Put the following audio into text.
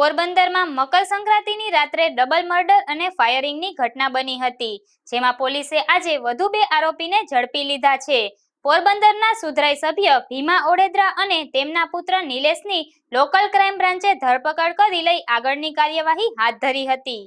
પોરબંદરમાં મકર સંક્રાંતિની રાત્રે double murder અને ફાયરિંગની ઘટના બની હતી જેમાં પોલીસે આજે વધુ બે આરોપીને ઝડપી લીધા છે પોરબંદરના સુધરાઈ સભ્ય ભીમા ઓડેદરા અને તેમના પુત્ર નિલેશની લોકલ ક્રાઇમ બ્રાન્ચે ધરપકડ કરી લઈ આગળની કાર્યવાહી હાથ ધરી હતી